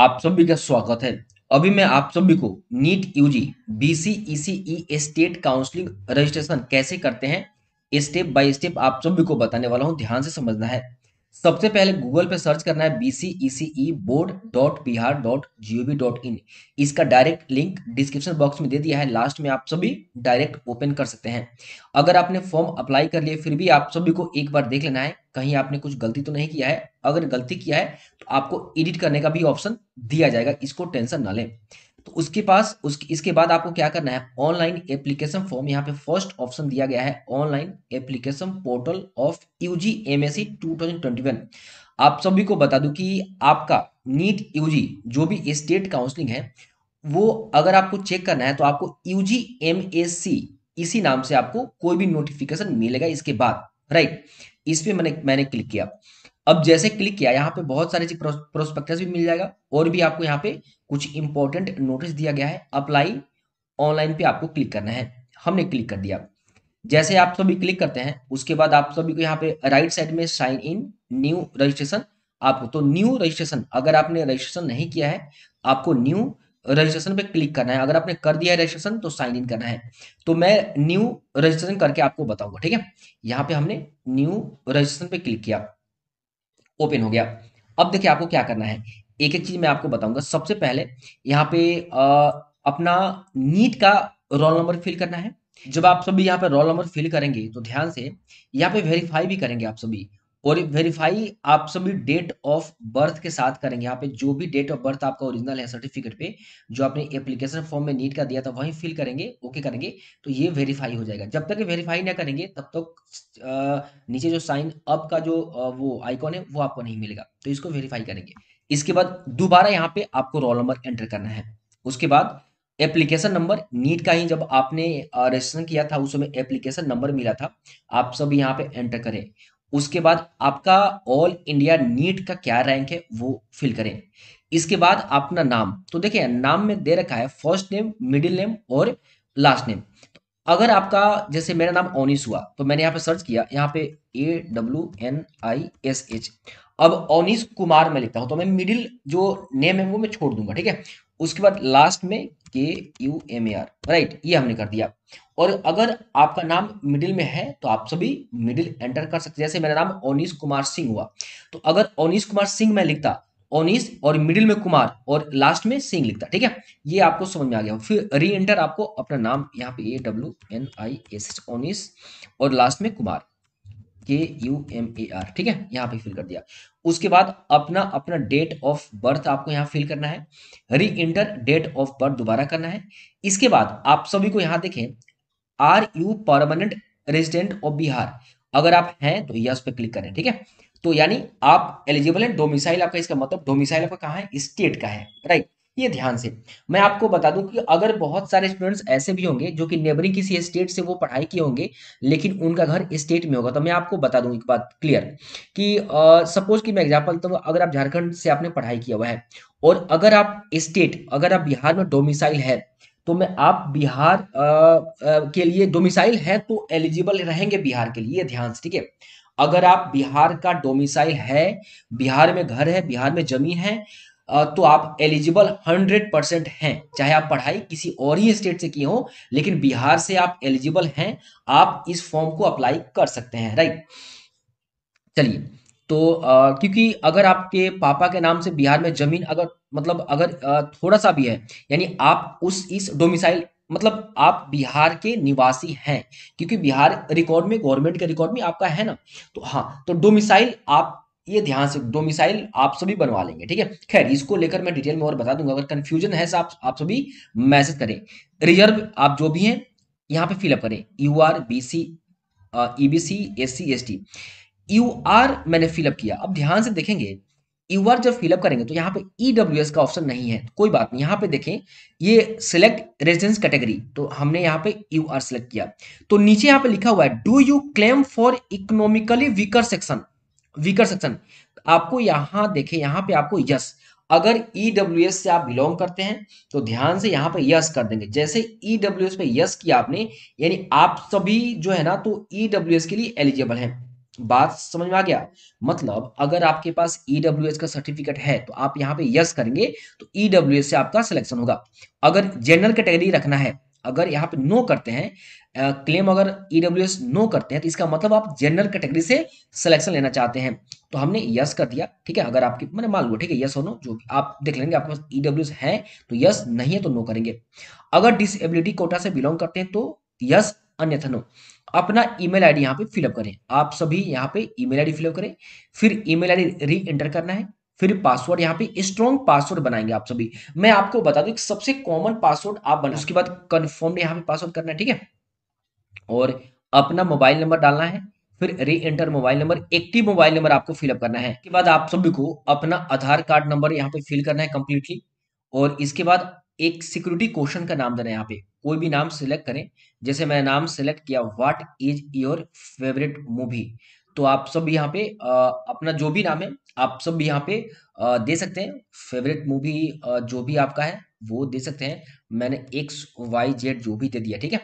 आप सभी का स्वागत है अभी मैं आप सभी को NEET UG BCECE state counselling registration कैसे करते हैं स्टेप बाय स्टेप आप सभी को बताने वाला हूं ध्यान से समझना है सबसे पहले गूगल पे सर्च करना है BCECE board dot Bihar dot G O V dot in इसका डायरेक्ट लिंक डिस्क्रिप्शन बॉक्स में दे दिया है लास्ट में आप सभी डायरेक्ट ओपन कर सकते हैं अगर आपने फॉर्म अप्लाई कर लिए फिर भी आप सभी को एक बार देख लेना है कहीं आपने कुछ गलती तो नहीं किया है अगर गलती किया है तो आपको एडिट करने का भी ऑप्शन दिया जाएगा इसको टेंशन ना लें तो उसके पास उसके इसके बाद आपको क्या करना है ऑनलाइन एप्लीकेशन फॉर्म यहाँ पे फर्स्ट ऑप्शन दिया गया है online application portal of UG MSC 2021 आप सभी को बता दूं कि आपका नीट यूजी जो भी स्टेट काउंसलिंग है वो अगर आपको चेक करना है तो आपको यूजी एमएससी इसी नाम से आपको कोई भी नोटिफिकेशन मिलेगा इसके बाद राइट इस पर मैंने मैंने क्लिक किया अब जैसे क्लिक किया यहाँ पे बहुत सारे प्रोस्पेक्टस भी मिल जाएगा और भी आपको यहाँ पे कुछ इंपॉर्टेंट नोटिस दिया गया है अप्लाई ऑनलाइन पे आपको क्लिक करना है हमने क्लिक कर दिया जैसे आप सभी क्लिक करते हैं उसके बाद आप सभी को यहाँ पे राइट साइड में साइन इन न्यू रजिस्ट्रेशन आपको तो न्यू रजिस्ट्रेशन अगर आपने रजिस्ट्रेशन नहीं किया है आपको न्यू रजिस्ट्रेशन पे क्लिक करना है अगर आपने कर दिया है रजिस्ट्रेशन तो साइन इन करना है तो मैं न्यू रजिस्ट्रेशन करके आपको बताऊंगा ठीक है यहाँ पे हमने न्यू रजिस्ट्रेशन पे क्लिक किया ओपन हो गया अब देखिए आपको क्या करना है एक एक चीज मैं आपको बताऊंगा सबसे पहले यहाँ पे आ, अपना नीट का रोल नंबर फिल करना है जब आप सभी यहाँ पे रोल नंबर फिल करेंगे तो ध्यान से यहाँ पे वेरीफाई भी करेंगे आप सभी और वेरीफाई आप सभी डेट ऑफ बर्थ के साथ करेंगे यहाँ पे जो भी डेट ऑफ बर्थ आपका ओरिजिनल है सर्टिफिकेट पे जो आपने एप्लीकेशन फॉर्म में नीट का दिया था वही फिल करेंगे ओके करेंगे तो ये वेरीफाई हो जाएगा जब तक वेरीफाई ना करेंगे तब तक तो नीचे जो साइन अप का जो वो आइकॉन है वो आपको नहीं मिलेगा तो इसको वेरीफाई करेंगे इसके बाद दोबारा यहाँ पे आपको रोल नंबर एंटर करना है उसके बाद एप्लीकेशन नंबर नीट का ही जब आपने रजिस्ट्रेशन किया था उस समय एप्लीकेशन नंबर मिला था आप सब यहाँ पे एंटर करें उसके बाद आपका ऑल इंडिया नीट का क्या रैंक है वो फिल करें इसके बाद अपना नाम तो देखिए नाम में दे रखा है फर्स्ट नेम मिडिल नेम और लास्ट नेम तो अगर आपका जैसे मेरा नाम ओनिस हुआ तो मैंने यहाँ पे सर्च किया यहाँ पे A W N I S H अब ओनिस कुमार में लिखता हूं तो मैं मिडिल जो नेम है वो मैं छोड़ दूंगा ठीक है उसके बाद लास्ट में K U M A R right ये हमने कर दिया और अगर आपका नाम मिडिल में है तो आप सभी मिडिल एंटर कर सकते जैसे मेरा नाम ओनीस कुमार सिंह हुआ तो अगर ओनीस कुमार सिंह मैं लिखता ओनीस और मिडिल में कुमार और लास्ट में सिंह लिखता ठीक है ये आपको समझ में आ गया फिर री एंटर आपको अपना नाम यहाँ पे A W N I S H Awnish और लास्ट में कुमार के यू एम ए आर ठीक है यहाँ पे फिल कर दिया उसके बाद अपना अपना डेट ऑफ बर्थ आपको यहाँ फिल करना है री इंटर डेट ऑफ बर्थ दोबारा करना है इसके बाद आप सभी को यहाँ देखें are you permanent resident of Bihar अगर आप हैं तो यस पे क्लिक करें ठीक है तो यानी आप एलिजिबल हैं डोमिसाइल आपका इसका मतलब डोमिसाइल आपका कहाँ है स्टेट का है राइट ये ध्यान से मैं आपको बता दूं कि अगर बहुत सारे स्टूडेंट्स ऐसे भी होंगे जो कि नेबरिंग किसी स्टेट से वो पढ़ाई किए होंगे लेकिन उनका घर स्टेट में होगा तो मैं आपको बता दूं एक बात क्लियर कि सपोज कि मैं एग्जांपल तो अगर आप झारखंड से आपने पढ़ाई किया हुआ है और अगर आप स्टेट अगर आप बिहार में डोमिसाइल है तो मैं आप बिहार आ, आ, के लिए डोमिसाइल है तो एलिजिबल रहेंगे बिहार के लिए ध्यान से ठीक है अगर आप बिहार का डोमिसाइल है बिहार में घर है बिहार में जमीन है तो आप एलिजिबल हंड्रेड परसेंट हैं चाहे आप पढ़ाई किसी और ही स्टेट से किए हो लेकिन बिहार से आप एलिजिबल हैं आप इस फॉर्म को अप्लाई कर सकते हैं राइट चलिए तो आ, क्योंकि अगर आपके पापा के नाम से बिहार में जमीन अगर मतलब अगर आ, थोड़ा सा भी है यानी आप उस इस डोमिसाइल मतलब आप बिहार के निवासी हैं क्योंकि बिहार रिकॉर्ड में गवर्नमेंट के रिकॉर्ड में आपका है ना तो हाँ तो डोमिसाइल आप ये ध्यान से दो मिसाइल आप सभी बनवा लेंगे ठीक है खैर इसको लेकर मैं डिटेल में और बता दूंगा अगर कंफ्यूजन है तो आप आप सभी मैसेज करें रिजर्व आप जो भी हैं यहाँ पे फिलअप करें U R B C E B C S C S T U R मैंने फिलअप किया अब ध्यान से देखेंगे यू आर जब फिलअप करेंगे तो यहाँ पे ई डब्ल्यू एस का ऑप्शन नहीं है कोई बात नहीं यहाँ पे देखें ये सिलेक्ट रेजिडेंस कैटेगरी तो हमने यहाँ पे यू आर सिलेक्ट किया तो नीचे यहाँ पे लिखा हुआ है do you claim for economically weaker section weaker section आपको यहां देखे यहाँ पे आपको यस अगर ईडब्ल्यू e से आप बिलोंग करते हैं तो ध्यान से यहां पे यस कर देंगे जैसे ईडब्ल्यू e पे यस किया आपने यानी आप सभी जो है ना तो ईडब्ल्यू e के लिए एलिजिबल हैं बात समझ में आ गया मतलब अगर आपके पास ईडब्ल्यू का सर्टिफिकेट है तो आप यहाँ पे यस करेंगे तो ईडब्ल्यू से आपका सिलेक्शन होगा अगर जनरल कैटेगरी रखना है अगर यहाँ पे नो करते हैं क्लेम अगर ई e नो करते हैं तो इसका मतलब आप जनरल कैटेगरी से सिलेक्शन लेना चाहते हैं तो हमने यस कर दिया ठीक है अगर आपकी मैंने मान लो ठीक है यस हो नो जो आप देख लेंगे आपके पास ई e है तो यस नहीं है तो नो करेंगे अगर डिसेबिलिटी कोटा से बिलोंग करते हैं तो यस अन्यथा नो अपना ईमेल आईडी यहाँ पे फिलअप करें आप सभी यहाँ पे ईमेल आईडी फिलअप करें फिर ईमेल आईडी री एंटर करना है फिर पासवर्ड यहाँ पे स्ट्रॉन्ग पासवर्ड बनाएंगे आप सभी मैं आपको बता दू सबसे कॉमन पासवर्ड आप बना उसके बाद कन्फर्म यहाँ पे पासवर्ड करना है ठीक है और अपना मोबाइल नंबर डालना है फिर re enter mobile number active mobile number आपको फिलअप करना है इसके बाद आप सभी को अपना आधार कार्ड नंबर यहाँ पे फिल करना है कंप्लीटली और इसके बाद एक सिक्योरिटी क्वेश्चन का नाम देना है यहाँ पे कोई भी नाम सिलेक्ट करें जैसे मैं नाम सिलेक्ट किया what is your favourite movie तो आप सब यहाँ पे अपना जो भी नाम है आप सब भी यहाँ पे दे सकते हैं फेवरेट मूवी जो भी आपका है वो दे सकते हैं मैंने एक्स वाई जेड जो भी दे दिया ठीक है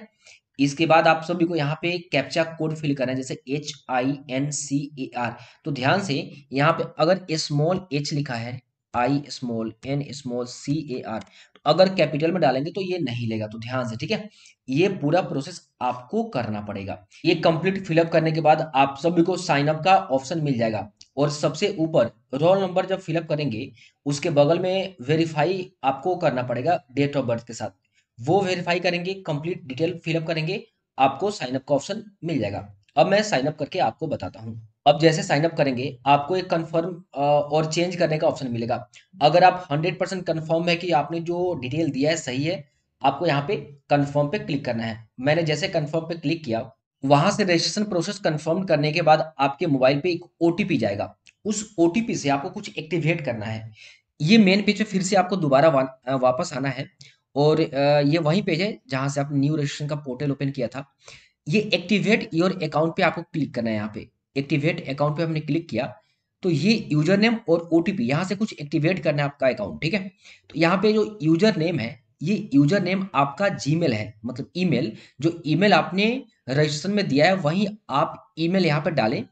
इसके बाद आप सभी को यहाँ पे कैप्चा कोड फिल करना है जैसे H I N C A R तो ध्यान से यहाँ पे अगर स्मॉल एच लिखा है I small N small C A R अगर कैपिटल में डालेंगे तो ये नहीं लेगा तो ध्यान से ठीक है ये पूरा प्रोसेस आपको करना पड़ेगा ये कंप्लीट फिलअप करने के बाद आप सभी को साइन अप का ऑप्शन मिल जाएगा और सबसे ऊपर रोल नंबर जब फिलअप करेंगे उसके बगल में वेरीफाई आपको करना पड़ेगा डेट ऑफ बर्थ के साथ वो वेरीफाई करेंगे कंप्लीट डिटेल फिलअप करेंगे आपको साइन अप का ऑप्शन मिल जाएगा अब मैं साइन अप करके आपको बताता हूँ अब जैसे साइन अप करेंगे आपको एक कंफर्म और चेंज करने का ऑप्शन मिलेगा अगर आप 100 परसेंट कन्फर्म है कि आपने जो डिटेल दिया है सही है आपको यहाँ पे कंफर्म पे क्लिक करना है मैंने जैसे कंफर्म पे क्लिक किया वहां से रजिस्ट्रेशन प्रोसेस कंफर्म करने के बाद आपके मोबाइल पे एक ओटीपी जाएगा उस ओटीपी से आपको कुछ एक्टिवेट करना है ये मेन पेज पे फिर से आपको दोबारा वा, वापस आना है और ये वही पेज है जहां से आपने न्यू रजिस्ट्रेशन का पोर्टल ओपन किया था ये एक्टिवेट योर अकाउंट पे आपको क्लिक करना है यहाँ पे एक्टिवेट अकाउंट पे हमने क्लिक किया तो ये यूजर नेम और ओटीपी यहाँ से कुछ एक्टिवेट करना है आपका अकाउंट ठीक है तो यहाँ पे जो यूजर नेम है ये यूजर नेम आपका जीमेल है मतलब ईमेल जो ईमेल आपने रजिस्ट्रेशन में दिया है वहीं आप ईमेल यहाँ पर डालें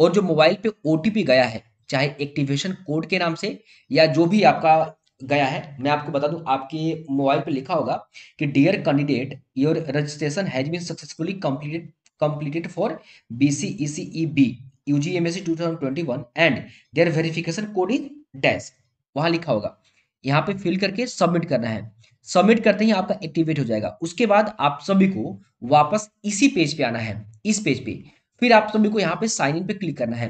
और जो मोबाइल पे ओटीपी गया है चाहे एक्टिवेशन कोड के नाम से या जो भी आपका गया है मैं आपको बता दूं आपके मोबाइल पे लिखा होगा कि dear candidate your registration has been successfully completed completed for B C E C and their verification code is dash वहां लिखा होगा यहाँ पे फिल करके सबमिट करना है सबमिट करते ही आपका एक्टिवेट हो जाएगा उसके बाद आप सभी को वापस इसी पेज पे आना है इस पेज पे फिर आप सभी को यहाँ पे साइन इन पे क्लिक करना है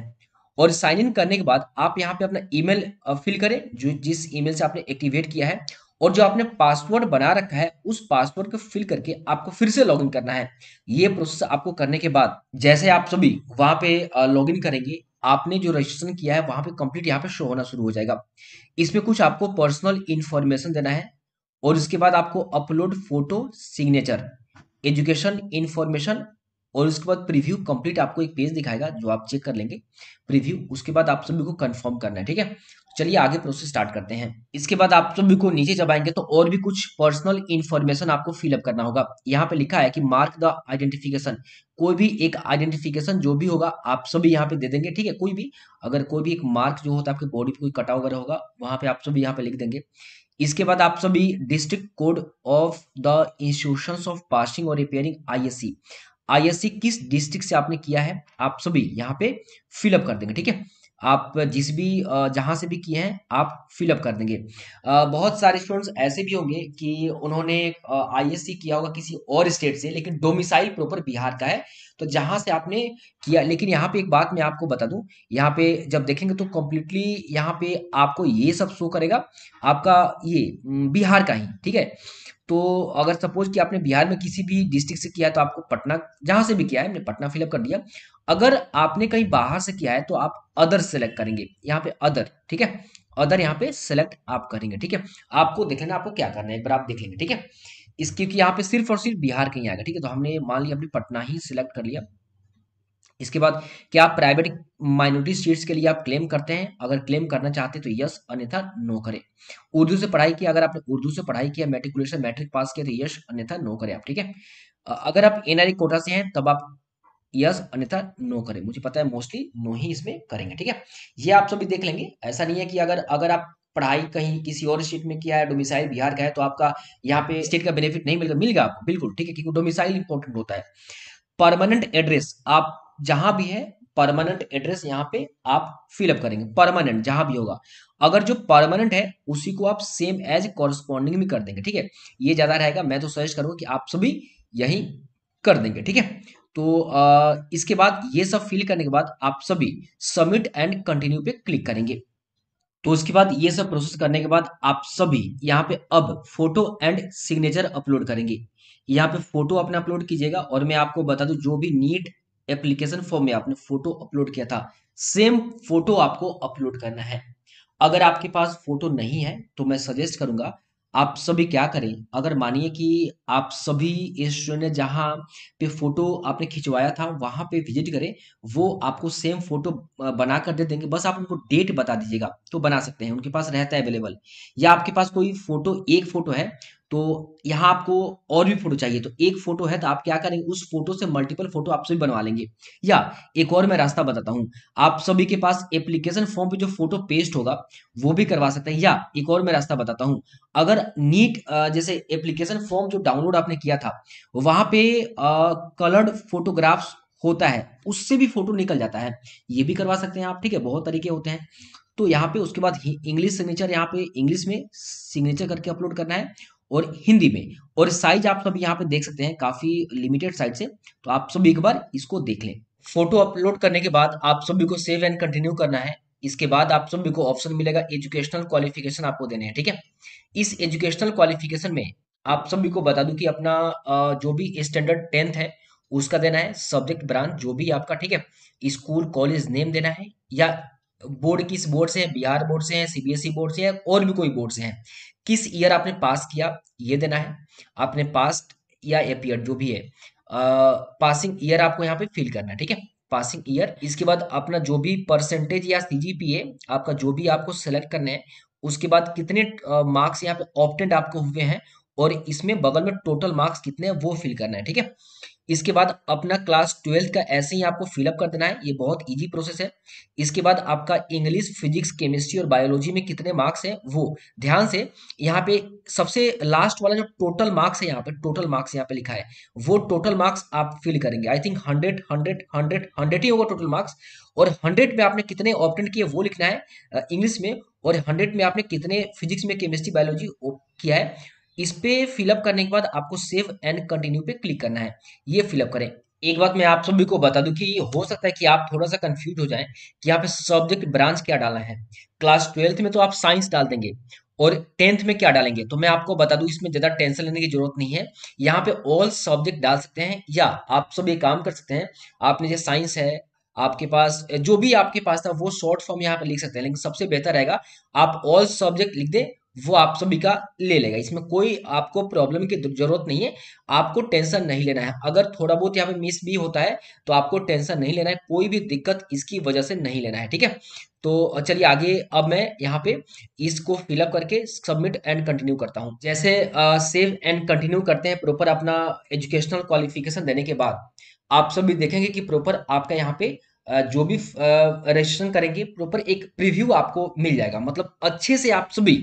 और साइन इन करने के बाद आप यहाँ पे अपना ईमेल फिल करें जो जिस ईमेल से आपने एक्टिवेट किया है और जो आपने पासवर्ड बना रखा है उस पासवर्ड को फिल करके आपको फिर से लॉगिन करना है ये प्रोसेस आपको करने के बाद जैसे आप सभी वहां पे लॉगिन करेंगे आपने जो रजिस्ट्रेशन किया है वहां पे कंप्लीट यहाँ पे शो होना शुरू हो जाएगा इसमें कुछ आपको पर्सनल इन्फॉर्मेशन देना है और उसके बाद आपको upload photo signature education information और उसके बाद प्रीव्यू कंप्लीट आपको एक पेज दिखाएगा जो आप चेक कर लेंगे प्रीव्यू उसके बाद आप सभी को कंफर्म करना है ठीक है तो चलिए आगे प्रोसेस स्टार्ट करते हैं इसके बाद आप सभी को नीचे जब तो और भी कुछ पर्सनल इन्फॉर्मेशन आपको फिलअप करना होगा यहाँ पे लिखा है कि मार्क द आइडेंटिफिकेशन कोई भी एक आइडेंटिफिकेशन जो भी होगा आप सभी यहाँ पे दे देंगे ठीक है कोई भी अगर कोई भी एक मार्क जो होता है आपके बॉडी पे कोई कटा वगैरह होगा वहां पे आप सभी यहाँ पे लिख देंगे इसके बाद आप सभी district code of the institution of passing और रिपेयरिंग आईएससी आईएससी किस डिस्ट्रिक्ट से आपने किया है आप सभी यहाँ पे फिलअप कर देंगे ठीक है आप जिस भी जहां से भी किए हैं आप फिलअप कर देंगे बहुत सारे स्टूडेंट्स ऐसे भी होंगे कि उन्होंने आईएससी किया होगा किसी और स्टेट से लेकिन डोमिसाइल प्रॉपर बिहार का है तो जहां से आपने किया लेकिन यहाँ पे एक बात मैं आपको बता दूं यहाँ पे जब देखेंगे तो कम्प्लीटली यहाँ पे आपको ये सब शो करेगा आपका ये बिहार का ही ठीक है तो अगर सपोज कि आपने बिहार में किसी भी डिस्ट्रिक्ट से किया है तो आपको पटना जहां से भी किया है हमने पटना फिलअप कर दिया अगर आपने कहीं बाहर से किया है तो आप अदर सेलेक्ट करेंगे यहाँ पे अदर ठीक है अदर यहाँ पे सेलेक्ट आप करेंगे ठीक है आपको देखना आपको क्या करना है एक बार आप देख लेंगे ठीक है इस क्योंकि यहाँ पे सिर्फ और सिर्फ बिहार के ही आएगा ठीक है तो हमने मान लिया अपने पटना ही सिलेक्ट कर लिया इसके बाद क्या आप प्राइवेट माइनोरिटी सीट्स के लिए आप क्लेम करते हैं अगर क्लेम करना चाहते हैं तो यस अन्यथा नो करें उर्दू से पढ़ाई की अगर आपने उर्दू से पढ़ाई किया मेट्रिकुलेशन मैट्रिक पास किया तो यस अन्यथा नो करें आप ठीक है अगर आप एनआरई कोटा से हैं तब आप यस अन्यथा नो करें मुझे पता है मोस्टली नो ही इसमें करेंगे ठीक है ये आप सभी देख लेंगे ऐसा नहीं है कि अगर अगर आप पढ़ाई कहीं किसी और स्टेट में किया है डोमिसाइल बिहार का है तो आपका यहाँ पे स्टेट का बेनिफिट नहीं मिलेगा मिलेगा आपको बिल्कुल ठीक है क्योंकि डोमिसाइल इंपॉर्टेंट होता है परमानेंट एड्रेस आप जहां भी है परमानेंट एड्रेस यहाँ पे आप फिलअप करेंगे परमानेंट जहां भी होगा अगर जो परमानेंट है उसी को आप सेम एज कॉरस्पॉन्डिंग में कर देंगे ठीक है ये ज्यादा रहेगा मैं तो सजेस्ट करूंगा कि आप सभी यही कर देंगे ठीक है तो आ, इसके बाद ये सब फिल करने के बाद आप सभी सबमिट एंड कंटिन्यू पे क्लिक करेंगे तो उसके बाद ये सब प्रोसेस करने के बाद आप सभी यहाँ पे अब फोटो एंड सिग्नेचर अपलोड करेंगे यहाँ पे फोटो अपना अपलोड कीजिएगा और मैं आपको बता दूं जो भी नीट एप्लीकेशन फॉर्म में आपने फोटो अपलोड किया था सेम फोटो आपको अपलोड करना है अगर आपके पास फोटो नहीं है तो मैं सजेस्ट करूंगा आप सभी क्या करें अगर मानिए कि आप सभी स्टूडेंट ने जहाँ पे फोटो आपने खिंचवाया था वहां पे विजिट करें वो आपको सेम फोटो बना कर दे देंगे बस आप उनको डेट बता दीजिएगा तो बना सकते हैं उनके पास रहता है अवेलेबल या आपके पास कोई फोटो एक फोटो है तो यहाँ आपको और भी फोटो चाहिए तो एक फोटो है तो आप क्या करेंगे उस फोटो से मल्टीपल फोटो आप सभी बनवा लेंगे या एक और मैं रास्ता बताता हूँ आप सभी के पास एप्लीकेशन फॉर्म पे जो फोटो पेस्ट होगा वो भी करवा सकते हैं या एक और मैं रास्ता बताता हूँ अगर नीट जैसे एप्लीकेशन फॉर्म जो डाउनलोड आपने किया था वहां पे कलर्ड फोटोग्राफ्स होता है उससे भी फोटो निकल जाता है ये भी करवा सकते हैं आप ठीक है बहुत तरीके होते हैं तो यहाँ पे उसके बाद इंग्लिश सिग्नेचर यहाँ पे इंग्लिश में सिग्नेचर करके अपलोड करना है और हिंदी में और साइज आप सब यहाँ पे देख सकते हैं काफी लिमिटेड साइज से तो आप सब एक बार इसको देख लें फोटो अपलोड करने के बाद आप सभी को सेव एंड कंटिन्यू करना है इसके बाद आप सभी को ऑप्शन मिलेगा एजुकेशनल क्वालिफिकेशन आपको देने हैं ठीक है इस एजुकेशनल क्वालिफिकेशन में आप सभी को बता दूं कि अपना जो भी स्टैंडर्ड टेंथ है उसका देना है सब्जेक्ट ब्रांच जो भी आपका ठीक है स्कूल कॉलेज नेम देना है या बोर्ड किस बोर्ड से है बिहार बोर्ड से है सीबीएसई बोर्ड से है और भी कोई बोर्ड से है किस ईयर आपने पास किया ये देना है आपने पास्ट या एपियर जो भी है पासिंग ईयर आपको यहाँ पे फिल करना है ठीक है पासिंग ईयर इसके बाद अपना जो भी परसेंटेज या सीजीपीए आपका जो भी आपको सेलेक्ट करना है उसके बाद कितने मार्क्स यहाँ पे ऑप्टेंट आपको हुए हैं और इसमें बगल में टोटल मार्क्स कितने हैं वो फिल करना है ठीक है इसके बाद अपना क्लास ट्वेल्थ का ऐसे ही आपको फिलअप कर देना है ये बहुत इजी प्रोसेस है इसके बाद आपका इंग्लिश फिजिक्स केमिस्ट्री और बायोलॉजी में कितने मार्क्स हैं वो ध्यान से यहाँ पे सबसे लास्ट वाला जो टोटल मार्क्स है यहाँ पे टोटल मार्क्स यहाँ पे लिखा है वो टोटल मार्क्स आप फिल करेंगे I think hundred hundred hundred hundred ही होगा टोटल मार्क्स और हंड्रेड में आपने कितने ऑप्टन किए वो लिखना है इंग्लिश में और हंड्रेड में आपने कितने फिजिक्स में केमिस्ट्री बायोलॉजी किया है इस पे फिलअप करने के बाद आपको सेव एंड कंटिन्यू पे क्लिक करना है ये फिलअप करें एक बात मैं आप सभी को बता दूं कि हो सकता है कि आप थोड़ा सा कंफ्यूज हो जाएं कि आप सब्जेक्ट ब्रांच क्या डालना है क्लास ट्वेल्थ में तो आप साइंस डाल देंगे और टेंथ में क्या डालेंगे तो मैं आपको बता दूं इसमें ज्यादा टेंशन लेने की जरूरत नहीं है यहाँ पे ऑल सब्जेक्ट डाल सकते हैं या आप सब ये काम कर सकते हैं आपने जो साइंस है आपके पास जो भी आपके पास था वो शॉर्ट फॉर्म यहाँ पे लिख सकते हैं लेकिन सबसे बेहतर रहेगा आप ऑल सब्जेक्ट लिख दें वो आप सभी का ले लेगा इसमें कोई आपको प्रॉब्लम की जरूरत नहीं है आपको टेंशन नहीं लेना है अगर थोड़ा बहुत यहाँ पे मिस भी होता है तो आपको टेंशन नहीं लेना है कोई भी दिक्कत इसकी वजह से नहीं लेना है ठीक है तो चलिए आगे अब मैं यहाँ पे इसको फिलअप करके सबमिट एंड कंटिन्यू करता हूँ जैसे सेव एंड कंटिन्यू करते हैं प्रॉपर अपना एजुकेशनल क्वालिफिकेशन देने के बाद आप सभी देखेंगे कि प्रॉपर आपका यहाँ पे जो भी रजिस्ट्रेशन करेंगे प्रॉपर एक प्रीव्यू आपको मिल जाएगा मतलब अच्छे से आप सभी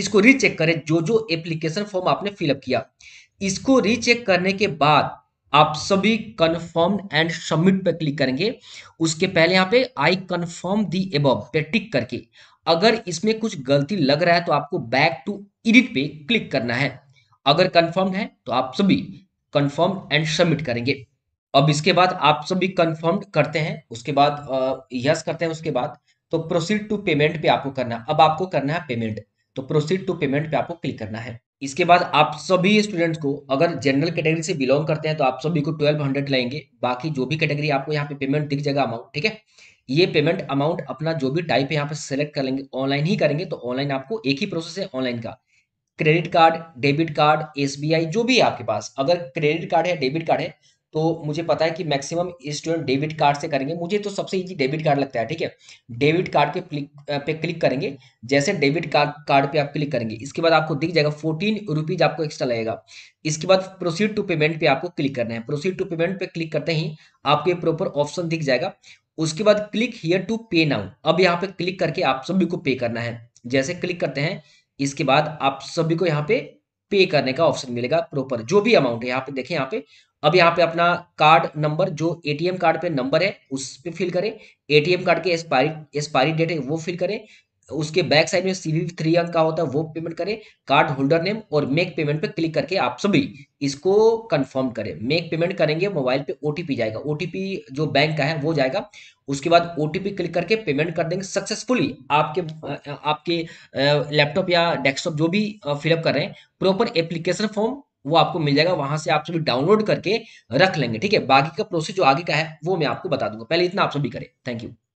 इसको रीचेक करें जो जो एप्लीकेशन फॉर्म आपने फिलअप किया इसको रीचेक करने के बाद आप सभी कन्फर्म एंड सबमिट पर क्लिक करेंगे उसके पहले यहाँ पे आई कन्फर्म दी एब पे टिक करके अगर इसमें कुछ गलती लग रहा है तो आपको बैक टू इडिट पे क्लिक करना है अगर कन्फर्म है तो आप सभी कन्फर्म एंड सबमिट करेंगे अब इसके बाद आप सभी कन्फर्म करते हैं उसके बाद यस करते हैं उसके बाद तो प्रोसीड टू पेमेंट पे आपको करना अब आपको करना है पेमेंट तो प्रोसीड टू पेमेंट पे आपको क्लिक करना है इसके बाद आप सभी स्टूडेंट्स को अगर जनरल कैटेगरी से बिलोंग करते हैं तो आप सभी को ट्वेल्व हंड्रेड लगेंगे बाकी जो भी कैटेगरी आपको यहाँ पे पेमेंट दिख जाएगा अमाउंट ठीक है ये पेमेंट अमाउंट अपना जो भी टाइप है यहाँ पे सेलेक्ट कर लेंगे ऑनलाइन ही करेंगे तो ऑनलाइन आपको एक ही प्रोसेस है ऑनलाइन का credit card debit cards जो भी है आपके पास अगर क्रेडिट कार्ड है डेबिट कार्ड है तो मुझे पता है कि मैक्सिमम स्टूडेंट डेबिट कार्ड से करेंगे मुझे तो सबसे इजी डेबिट कार्ड लगता है ठीक है डेबिट कार्ड के क्लिक पे क्लिक करेंगे जैसे डेबिट कार्ड कार्ड पे आप क्लिक करेंगे इसके बाद आपको दिख जाएगा फोर्टीन रुपीज आपको एक्स्ट्रा लगेगा इसके बाद प्रोसीड टू पेमेंट पे आपको क्लिक करना है प्रोसीड टू पेमेंट पे क्लिक करते ही आपको ये प्रॉपर ऑप्शन दिख जाएगा उसके बाद click here to pay now अब यहाँ पे क्लिक करके आप सभी को पे करना है जैसे क्लिक करते हैं इसके बाद आप सभी को यहाँ पे पे करने का ऑप्शन मिलेगा प्रॉपर जो भी अमाउंट है यहाँ पे देखें यहाँ पे अब यहाँ पे अपना कार्ड नंबर जो एटीएम कार्ड पे नंबर है उस पर फिल करें एटीएम कार्ड के एक्सपायरी एक्सपायरी डेट है वो फिल करें उसके बैक साइड में सीवी थ्री अंक का होता है वो पेमेंट करें कार्ड होल्डर नेम और मेक पेमेंट पे क्लिक करके आप सभी इसको कंफर्म करें मेक पेमेंट करेंगे मोबाइल पे ओटीपी जाएगा ओटीपी जो बैंक का है वो जाएगा उसके बाद ओटीपी क्लिक करके पेमेंट कर देंगे सक्सेसफुली आपके आपके लैपटॉप या डेस्कटॉप जो भी फिलअप कर रहे हैं प्रॉपर एप्लीकेशन फॉर्म वो आपको मिल जाएगा वहां से आप सभी डाउनलोड करके रख लेंगे ठीक है बाकी का प्रोसेस जो आगे का है वो मैं आपको बता दूंगा पहले इतना आप सभी करें थैंक यू